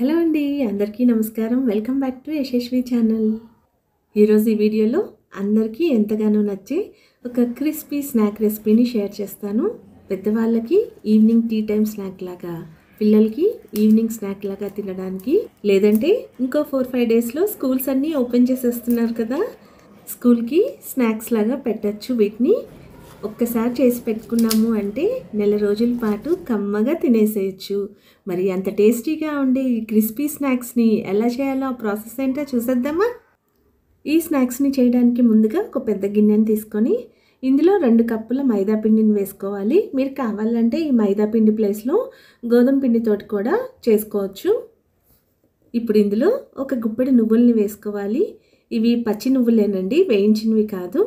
hello అండి అందరికీ నమస్కారం welcome back to Yashaswi channel ఈరోజు ఈ వీడియోలో అందరికీ ఎంతగానో నచ్చే ఒక క్రిస్పీ స్నాక్ రెసిపీని షేర్ చేస్తాను పెద్దవాళ్ళకి ఈవినింగ్ టీ టైం స్నాక్ లాగా పిల్లలకి ఈవినింగ్ స్నాక్ లాగా తినడానికి లేదంటే ఇంకో ఫోర్ ఫైవ్ డేస్లో స్కూల్స్ అన్నీ ఓపెన్ చేసేస్తున్నారు కదా స్కూల్కి స్నాక్స్ లాగా పెట్టచ్చు వీటిని ఒక్కసారి చేసి పెట్టుకున్నాము అంటే నెల రోజుల పాటు కమ్మగా తినేసేయచ్చు మరి అంత టేస్టీగా ఉండే ఈ క్రిస్పీ స్నాక్స్ని ఎలా చేయాలో ఆ ప్రాసెస్ ఏంటో చూసేద్దామా ఈ స్నాక్స్ని చేయడానికి ముందుగా ఒక పెద్ద గిన్నెని తీసుకొని ఇందులో రెండు కప్పుల మైదా పిండిని వేసుకోవాలి మీరు కావాలంటే ఈ మైదా పిండి ప్లేస్లో గోధుమ పిండితో కూడా చేసుకోవచ్చు ఇప్పుడు ఇందులో ఒక గుప్పెడు నువ్వుల్ని వేసుకోవాలి ఇవి పచ్చి నువ్వులేనండి వేయించినవి కాదు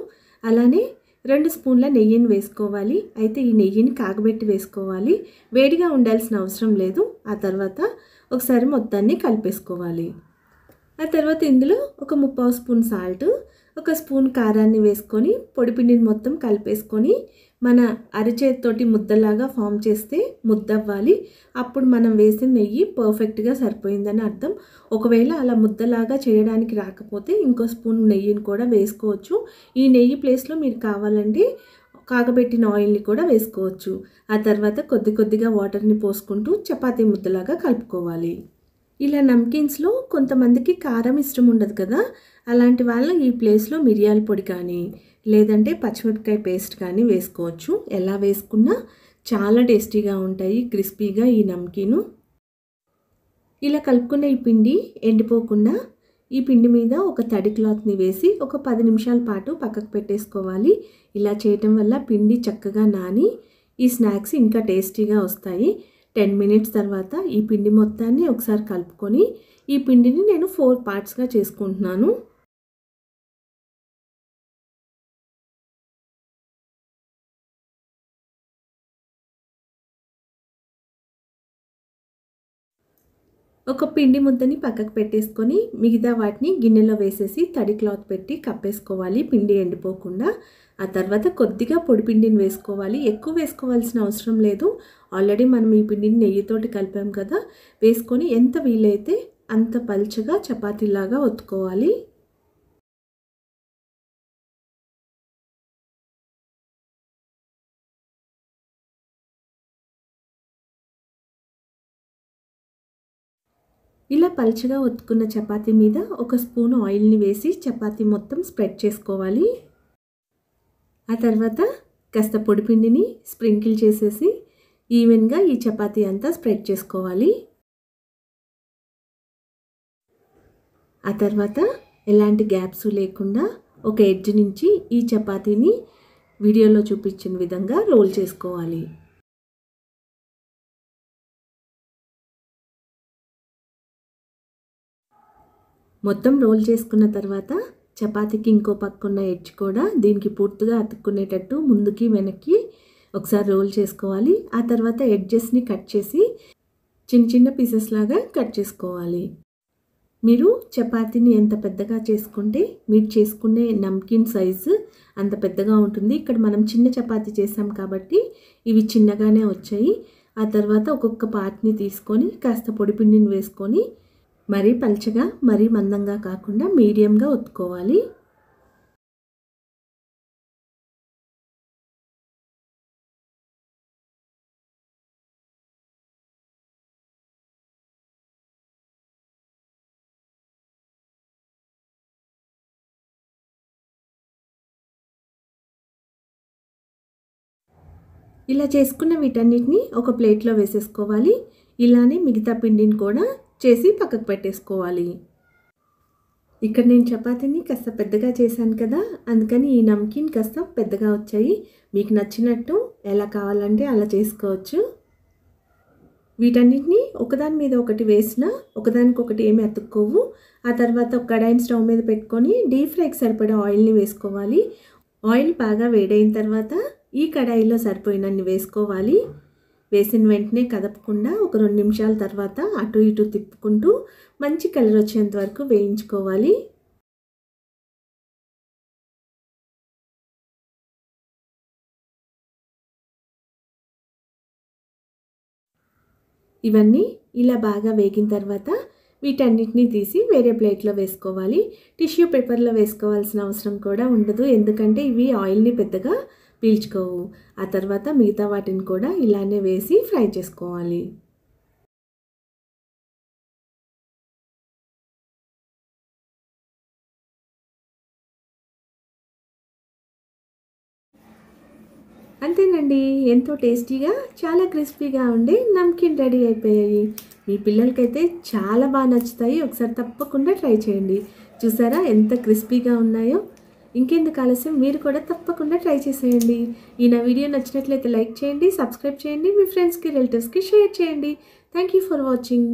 అలానే రెండు స్పూన్ల నెయ్యిని వేసుకోవాలి అయితే ఈ నెయ్యిని కాగబెట్టి వేసుకోవాలి వేడిగా ఉండాల్సిన అవసరం లేదు ఆ తర్వాత ఒకసారి మొత్తాన్ని కలిపేసుకోవాలి ఆ తర్వాత ఇందులో ఒక ముప్పావు స్పూన్ సాల్ట్ ఒక స్పూన్ కారాన్ని వేసుకొని పొడిపిండిని మొత్తం కలిపేసుకొని మన అరచేతితోటి ముద్దలాగా ఫామ్ చేస్తే ముద్దవ్వాలి అప్పుడు మనం వేసిన నెయ్యి పర్ఫెక్ట్గా సరిపోయిందని అర్థం ఒకవేళ అలా ముద్దలాగా చేయడానికి రాకపోతే ఇంకో స్పూన్ నెయ్యిని కూడా వేసుకోవచ్చు ఈ నెయ్యి ప్లేస్లో మీరు కావాలంటే కాగబెట్టిన ఆయిల్ని కూడా వేసుకోవచ్చు ఆ తర్వాత కొద్ది కొద్దిగా వాటర్ని పోసుకుంటూ చపాతీ ముద్దలాగా కలుపుకోవాలి ఇలా నమ్కిన్స్లో కొంతమందికి కారం ఇష్టం ఉండదు కదా అలాంటి వాళ్ళు ఈ ప్లేస్లో మిరియాల పొడి కానీ లేదంటే పచ్చిమిరపకాయ పేస్ట్ కానీ వేసుకోవచ్చు ఎలా వేసుకున్నా చాలా టేస్టీగా ఉంటాయి క్రిస్పీగా ఈ నమ్కిను ఇలా కలుపుకున్న ఈ పిండి ఎండిపోకుండా ఈ పిండి మీద ఒక తడి క్లాత్ని వేసి ఒక పది నిమిషాల పాటు పక్కకు పెట్టేసుకోవాలి ఇలా చేయటం వల్ల పిండి చక్కగా నాని ఈ స్నాక్స్ ఇంకా టేస్టీగా వస్తాయి టెన్ మినిట్స్ తర్వాత ఈ పిండి మొత్తాన్ని ఒకసారి కలుపుకొని ఈ పిండిని నేను ఫోర్ పార్ట్స్గా చేసుకుంటున్నాను ఒక పిండి ముద్దని పక్కకు పెట్టేసుకొని మిగతా వాటిని గిన్నెలో వేసేసి తడి క్లాత్ పెట్టి కప్పేసుకోవాలి పిండి ఎండిపోకుండా ఆ తర్వాత కొద్దిగా పొడి పిండిని వేసుకోవాలి ఎక్కువ వేసుకోవాల్సిన అవసరం లేదు ఆల్రెడీ మనం ఈ పిండిని నెయ్యితోటి కలిపాం కదా వేసుకొని ఎంత వీలైతే అంత పలుచగా చపాతీలాగా ఒత్తుకోవాలి ఇలా పలుచగా ఒత్తుకున్న చపాతీ మీద ఒక స్పూన్ ఆయిల్ని వేసి చపాతీ మొత్తం స్ప్రెడ్ చేసుకోవాలి ఆ తర్వాత కాస్త పొడిపిండిని స్ప్రింకిల్ చేసేసి ఈవెన్గా ఈ చపాతీ అంతా స్ప్రెడ్ చేసుకోవాలి ఆ తర్వాత ఎలాంటి గ్యాప్స్ లేకుండా ఒక ఎడ్జ్ నుంచి ఈ చపాతీని వీడియోలో చూపించిన విధంగా రోల్ చేసుకోవాలి మొత్తం రోల్ చేసుకున్న తర్వాత చపాతీకి ఇంకో పక్కన్న ఎడ్జ్ కూడా దీనికి పూర్తిగా అతుక్కునేటట్టు ముందుకి వెనక్కి ఒకసారి రోల్ చేసుకోవాలి ఆ తర్వాత ఎడ్జెస్ని కట్ చేసి చిన్న చిన్న పీసెస్ లాగా కట్ చేసుకోవాలి మీరు చపాతీని ఎంత పెద్దగా చేసుకుంటే మీరు చేసుకునే నమ్కిన్ సైజు అంత పెద్దగా ఉంటుంది ఇక్కడ మనం చిన్న చపాతీ చేసాం కాబట్టి ఇవి చిన్నగానే వచ్చాయి ఆ తర్వాత ఒక్కొక్క పార్ట్ని తీసుకొని కాస్త పొడిపిండిని వేసుకొని మరీ పల్చగా మరీ మందంగా కాకుండా మీడియంగా ఒత్తుకోవాలి ఇలా చేసుకున్న వీటన్నిటిని ఒక ప్లేట్లో వేసేసుకోవాలి ఇలానే మిగతా పిండిని కూడా చేసి పక్కకు పెట్టేసుకోవాలి ఇక్కడ నేను చపాతీని కాస్త పెద్దగా చేశాను కదా అందుకని ఈ నమ్కిన్ కాస్త పెద్దగా వచ్చాయి మీకు నచ్చినట్టు ఎలా కావాలంటే అలా చేసుకోవచ్చు వీటన్నిటిని ఒకదాని మీద ఒకటి వేసిన ఒకదానికొకటి ఏమి అతుక్కోవు ఆ తర్వాత ఒక కడాయిని స్టవ్ మీద పెట్టుకొని డీప్ ఫ్రైకి సరిపడే ఆయిల్ని వేసుకోవాలి ఆయిల్ బాగా వేడైన తర్వాత ఈ కడాయిలో సరిపోయినన్ని వేసుకోవాలి వేసిన వెంటనే కదపకుండా ఒక రెండు నిమిషాల తర్వాత అటు ఇటు తిప్పుకుంటూ మంచి కలర్ వచ్చేంత వరకు వేయించుకోవాలి ఇవన్నీ ఇలా బాగా వేగిన తర్వాత వీటన్నిటిని తీసి వేరే ప్లేట్లో వేసుకోవాలి టిష్యూ పేపర్లో వేసుకోవాల్సిన అవసరం కూడా ఉండదు ఎందుకంటే ఇవి ఆయిల్ని పెద్దగా పీల్చుకోవు ఆ తర్వాత మిగతా వాటిని కూడా ఇలానే వేసి ఫ్రై చేసుకోవాలి అంతేనండి ఎంతో టేస్టీగా చాలా క్రిస్పీగా ఉండి నమ్కిన్ రెడీ అయిపోయాయి మీ పిల్లలకైతే చాలా బాగా నచ్చుతాయి ఒకసారి తప్పకుండా ట్రై చేయండి చూసారా ఎంత క్రిస్పీగా ఉన్నాయో ఇంకెందుకు ఆలస్యం మీరు కూడా తప్పకుండా ట్రై చేసేయండి ఈ నా వీడియో నచ్చినట్లయితే లైక్ చేయండి సబ్స్క్రైబ్ చేయండి మీ ఫ్రెండ్స్కి రిలేటివ్స్కి షేర్ చేయండి థ్యాంక్ యూ ఫర్ వాచింగ్